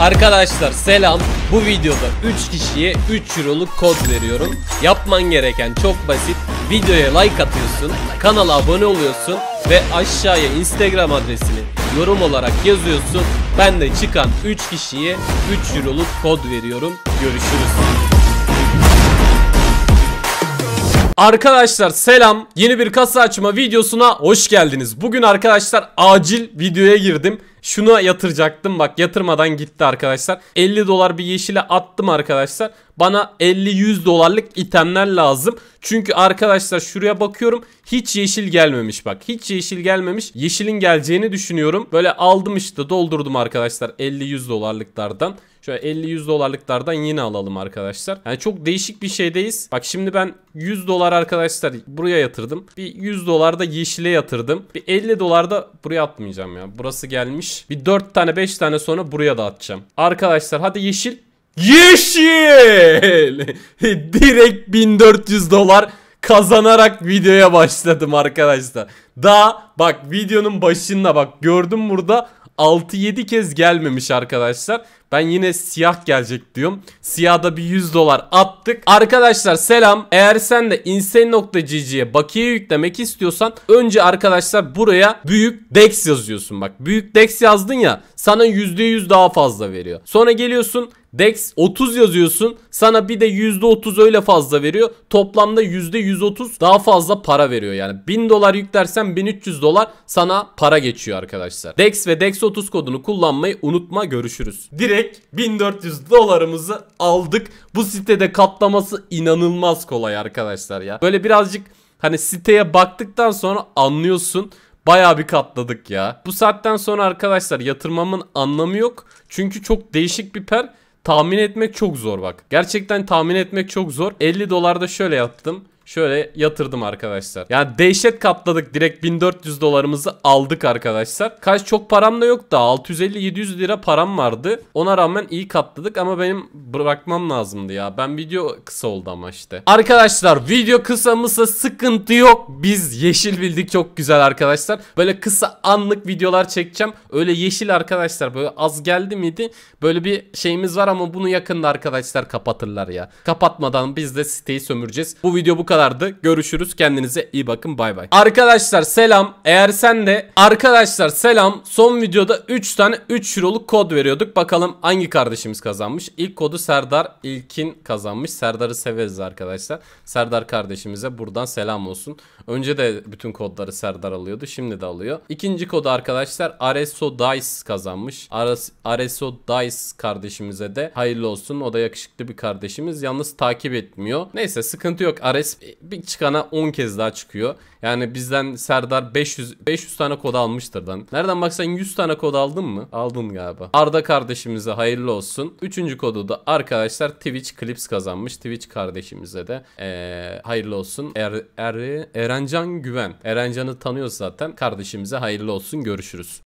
Arkadaşlar selam. Bu videoda 3 kişiye 3 Euro'luk kod veriyorum. Yapman gereken çok basit. Videoya like atıyorsun, kanala abone oluyorsun ve aşağıya Instagram adresini yorum olarak yazıyorsun. Ben de çıkan 3 kişiye 3 Euro'luk kod veriyorum. Görüşürüz. Arkadaşlar selam yeni bir kasa açma videosuna hoş geldiniz Bugün arkadaşlar acil videoya girdim Şunu yatıracaktım bak yatırmadan gitti arkadaşlar 50 dolar bir yeşile attım arkadaşlar Bana 50-100 dolarlık itemler lazım Çünkü arkadaşlar şuraya bakıyorum Hiç yeşil gelmemiş bak hiç yeşil gelmemiş Yeşilin geleceğini düşünüyorum Böyle aldım işte doldurdum arkadaşlar 50-100 dolarlıklardan Şöyle 50-100 dolarlıklardan yine alalım arkadaşlar. Yani çok değişik bir şeydeyiz. Bak şimdi ben 100 dolar arkadaşlar buraya yatırdım. Bir 100 dolar da yeşile yatırdım. Bir 50 dolar da buraya atmayacağım ya. Burası gelmiş. Bir 4 tane 5 tane sonra buraya da atacağım. Arkadaşlar hadi yeşil. Yeşil! Direkt 1400 dolar kazanarak videoya başladım arkadaşlar. Daha bak videonun başında bak gördüm burada 6-7 kez gelmemiş arkadaşlar. Ben yine siyah gelecek diyorum. Siyahda bir 100 dolar attık. Arkadaşlar selam. Eğer sen de insane.cc'ye bakiye yüklemek istiyorsan önce arkadaşlar buraya büyük dex yazıyorsun. Bak büyük dex yazdın ya sana %100 daha fazla veriyor. Sonra geliyorsun Dex 30 yazıyorsun sana bir de %30 öyle fazla veriyor. Toplamda %130 daha fazla para veriyor yani. 1000 dolar yüklersen 1300 dolar sana para geçiyor arkadaşlar. Dex ve Dex 30 kodunu kullanmayı unutma görüşürüz. Direkt 1400 dolarımızı aldık. Bu sitede katlaması inanılmaz kolay arkadaşlar ya. Böyle birazcık hani siteye baktıktan sonra anlıyorsun. Baya bir katladık ya. Bu saatten sonra arkadaşlar yatırmamın anlamı yok. Çünkü çok değişik bir per tahmin etmek çok zor bak. Gerçekten tahmin etmek çok zor. 50 dolarda şöyle yaptım. Şöyle yatırdım arkadaşlar. Yani dehşet katladık. Direkt 1400 dolarımızı aldık arkadaşlar. Kaç çok param da yok da 650-700 lira param vardı. Ona rağmen iyi katladık ama benim bırakmam lazımdı ya. Ben video kısa oldu ama işte. Arkadaşlar video kısa mısa sıkıntı yok. Biz yeşil bildik çok güzel arkadaşlar. Böyle kısa anlık videolar çekeceğim. Öyle yeşil arkadaşlar böyle az geldi miydi? Böyle bir şeyimiz var ama bunu yakında arkadaşlar kapatırlar ya. Kapatmadan biz de siteyi sömüreceğiz. Bu video bu kadar kadardı. Görüşürüz. Kendinize iyi bakın. Bay bay. Arkadaşlar selam. Eğer sen de arkadaşlar selam. Son videoda 3 tane 3 euroluk kod veriyorduk. Bakalım hangi kardeşimiz kazanmış. İlk kodu Serdar İlkin kazanmış. Serdar'ı severiz arkadaşlar. Serdar kardeşimize buradan selam olsun. Önce de bütün kodları Serdar alıyordu. Şimdi de alıyor. İkinci kodu arkadaşlar Areso Dice kazanmış. Ares, Areso Dice kardeşimize de hayırlı olsun. O da yakışıklı bir kardeşimiz. Yalnız takip etmiyor. Neyse sıkıntı yok. Ares e, bir çıkana 10 kez daha çıkıyor. Yani bizden Serdar 500 500 tane kod almıştır lan. Nereden baksan 100 tane kod aldın mı? Aldın galiba. Arda kardeşimize hayırlı olsun. Üçüncü kodu da arkadaşlar Twitch Clips kazanmış. Twitch kardeşimize de ee, hayırlı olsun. Er, er, er, Erencan Güven. Erencan'ı tanıyoruz zaten. Kardeşimize hayırlı olsun görüşürüz.